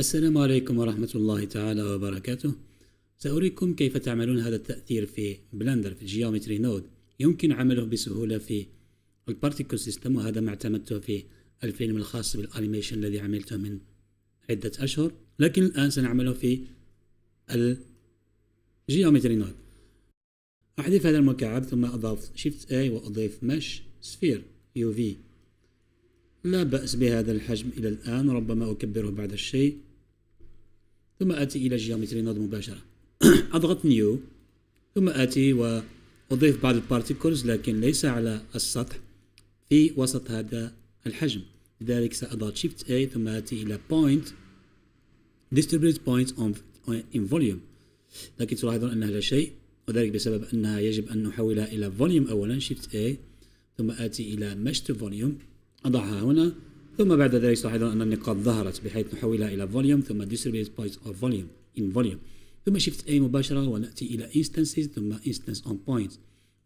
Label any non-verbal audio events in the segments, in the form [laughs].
السلام عليكم ورحمة الله تعالى وبركاته سأريكم كيف تعملون هذا التأثير في بلندر في الجيومتري نود يمكن عمله بسهولة في البارتيكل سيستم وهذا ما اعتمدته في الفيلم الخاص بالأنيميشن الذي عملته من عدة أشهر لكن الآن سنعمله في الجيومتري نود أحذف هذا المكعب ثم أضغط Shift A وأضيف Mesh Sphere UV لا بأس بهذا الحجم إلى الآن ربما أكبره بعد الشيء ثم أتي إلى جيومتري نود مباشرة [clears throat] أضغط نيو ثم أتي وأضيف بعض البارتيكلز لكن ليس على السطح في وسط هذا الحجم لذلك سأضغط شيفت اي ثم أتي إلى بوينت ديستريبيوت بوينت اون ان فوليوم لكن تلاحظون أنها لا شيء وذلك بسبب أنها يجب أن نحولها إلى فوليوم أولا شيفت اي ثم آتي إلى مشت فوليوم أضعها هنا ثم بعد ذلك تلاحظون أن النقاط ظهرت بحيث نحولها إلى volume ثم distribute points of volume in volume ثم shift A مباشرة ونأتي إلى instances ثم instance on points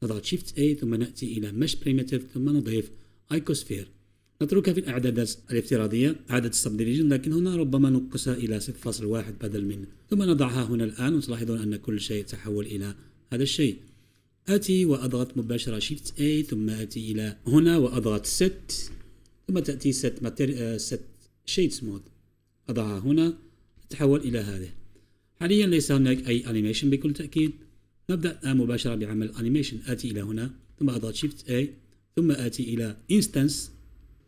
نضغط shift A ثم نأتي إلى mesh primitive ثم نضيف icosphere نتركها في الأعدادات الافتراضية عدد السبديفيجن لكن هنا ربما نقصها إلى 0.1 بدل من ثم نضعها هنا الآن وتلاحظون أن كل شيء تحول إلى هذا الشيء آتي وأضغط مباشرة shift A ثم آتي إلى هنا وأضغط set ثم تأتي set, material, set shades mode أضعها هنا تتحول إلى هذه حاليا ليس هناك أي animation بكل تأكيد نبدأ مباشرة بعمل animation آتي إلى هنا ثم أضغط shift A ثم آتي إلى instance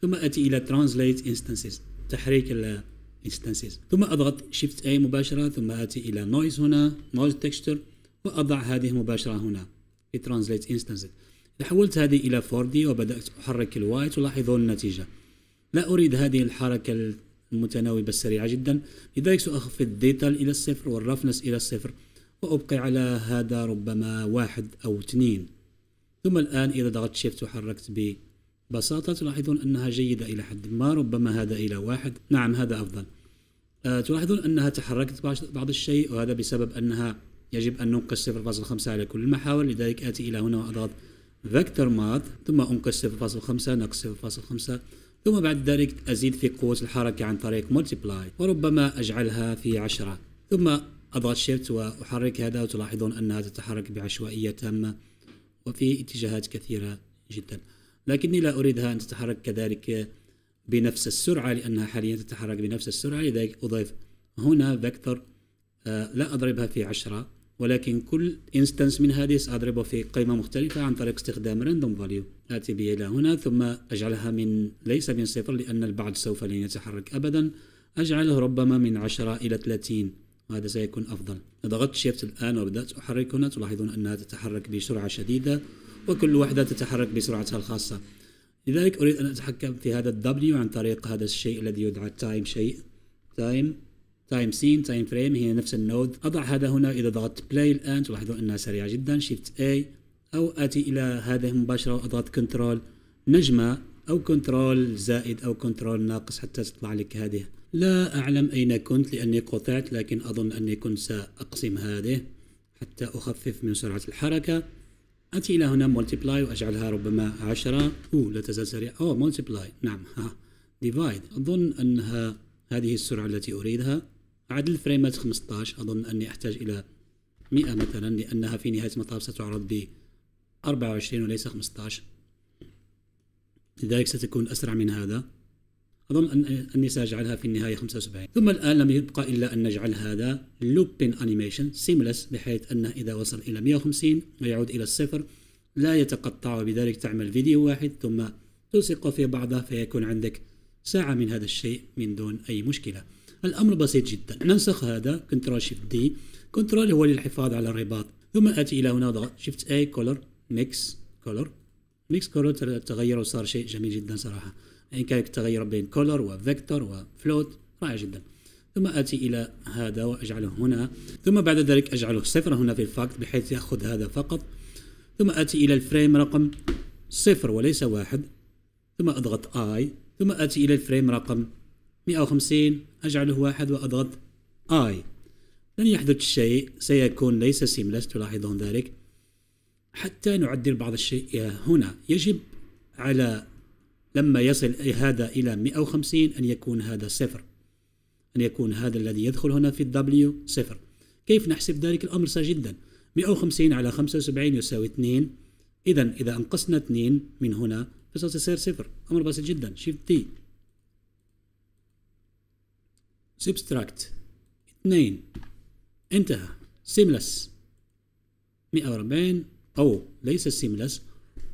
ثم آتي إلى translate instances تحريك ال instances ثم أضغط shift A مباشرة ثم آتي إلى noise هنا noise texture وأضع هذه مباشرة هنا في translate instances تحولت حولت هذه إلى 4D وبدأت أحرك الوايت تلاحظون النتيجة لا أريد هذه الحركة المتناوبة السريعة جدا لذلك سأخفض الديتال إلى الصفر والرفنس إلى الصفر وأبقي على هذا ربما واحد أو اثنين ثم الآن إذا ضغطت شيفت وحركت ببساطة تلاحظون أنها جيدة إلى حد ما ربما هذا إلى واحد نعم هذا أفضل أه تلاحظون أنها تحركت بعض الشيء وهذا بسبب أنها يجب أن ننقص 0.5 على كل المحاور لذلك آتي إلى هنا وأضغط فيكتور مات ثم أنقص 0.5 ناقص 0.5 ثم بعد ذلك أزيد في قوة الحركة عن طريق مولتيبلاي وربما أجعلها في 10 ثم أضغط شيفت وأحرك هذا وتلاحظون أنها تتحرك بعشوائية تامة وفي اتجاهات كثيرة جدا لكني لا أريدها أن تتحرك كذلك بنفس السرعة لأنها حاليا تتحرك بنفس السرعة لذلك أضيف هنا فيكتور آه، لا أضربها في عشرة ولكن كل انستنس من هذه سأضربه في قيمة مختلفة عن طريق استخدام random value آتي بها إلى هنا ثم أجعلها من ليس من صفر لأن البعض سوف لن يتحرك أبدا أجعله ربما من 10 إلى 30 وهذا سيكون أفضل ضغطت شيفت الآن وبدأت أحرك هنا تلاحظون أنها تتحرك بسرعة شديدة وكل وحدة تتحرك بسرعتها الخاصة لذلك أريد أن أتحكم في هذا الدبليو عن طريق هذا الشيء الذي يدعى Time شيء تايم تايم سين تايم فريم هي نفس النود أضع هذا هنا إذا ضغطت بلاي الآن تلاحظوا أنها سريعة جدا شيفت اي أو آتي إلى هذه مباشرة وأضغط كنترول نجمة أو كنترول زائد أو كنترول ناقص حتى تطلع لك هذه لا أعلم أين كنت لأني قطعت لكن أظن أني كنت سأقسم هذه حتى أخفف من سرعة الحركة أتي إلى هنا مولتيبلاي وأجعلها ربما 10 أو لا تزال سريعة أو مولتيبلاي نعم ها ديفايد أظن أنها هذه السرعة التي أريدها عدد الفريمات 15 أظن أني أحتاج إلى 100 مثلا لأنها في نهاية المطاف ستعرض ب 24 وليس 15 لذلك ستكون أسرع من هذا أظن أني سأجعلها في النهاية 75 ثم الآن لم يبقى إلا أن نجعل هذا looping animation seamless بحيث أنه إذا وصل إلى 150 ويعود إلى الصفر لا يتقطع وبذلك تعمل فيديو واحد ثم تلصق في بعضه فيكون عندك ساعة من هذا الشيء من دون أي مشكلة الأمر بسيط جدا ننسخ هذا كنترول شيفت دي كنترول هو للحفاظ على الرباط ثم آتي إلى هنا أضغط شيفت A كولر ميكس كولر ميكس كولر تغير وصار شيء جميل جدا صراحة بإمكانك التغير بين كولر وفيكتور وفلوت رائع جدا ثم آتي إلى هذا وأجعله هنا ثم بعد ذلك أجعله صفر هنا في الفاكت بحيث يأخذ هذا فقط ثم آتي إلى الفريم رقم صفر وليس واحد ثم أضغط اي ثم آتي إلى الفريم رقم 150 أجعله واحد وأضغط I لن يحدث شيء سيكون ليس سيملس تلاحظون ذلك حتى نعدل بعض الشيء هنا يجب على لما يصل هذا إلى 150 أن يكون هذا صفر أن يكون هذا الذي يدخل هنا في الدبليو صفر كيف نحسب ذلك الأمر سهل جدا 150 على 75 يساوي 2 إذا إذا أنقصنا 2 من هنا فسوف تصير صفر أمر بسيط جدا شيفت تي سبستراكت اثنين انتهى سيملس 140 أو ليس سيملس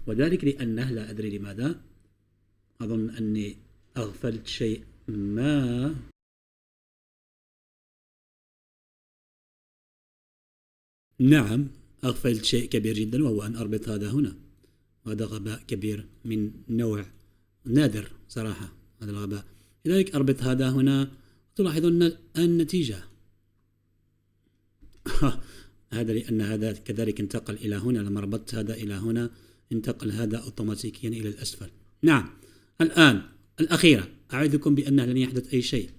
وذلك لأنه لا أدري لماذا أظن أني أغفلت شيء ما نعم أغفلت شيء كبير جدا وهو أن أربط هذا هنا هذا غباء كبير من نوع نادر صراحة هذا الغباء لذلك أربط هذا هنا تلاحظون النتيجة [laughs] هذا لأن هذا كذلك انتقل إلى هنا لما ربطت هذا إلى هنا انتقل هذا أوتوماتيكيا إلى الأسفل نعم الآن الأخيرة أعدكم بأنه لن يحدث أي شيء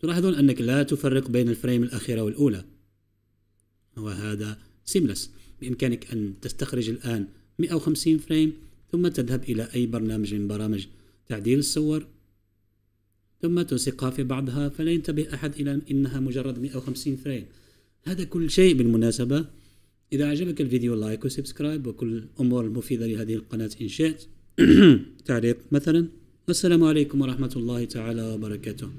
تلاحظون أنك لا تفرق بين الفريم الأخيرة والأولى وهذا سيملس بإمكانك أن تستخرج الآن 150 فريم ثم تذهب إلى أي برنامج من برامج تعديل الصور ثم تلصقها في بعضها فلا ينتبه أحد إلى إنها مجرد 150 فريم هذا كل شيء بالمناسبة إذا أعجبك الفيديو لايك وسبسكرايب وكل الأمور المفيدة لهذه القناة إن شئت [clears throat] تعليق مثلا والسلام عليكم ورحمة الله تعالى وبركاته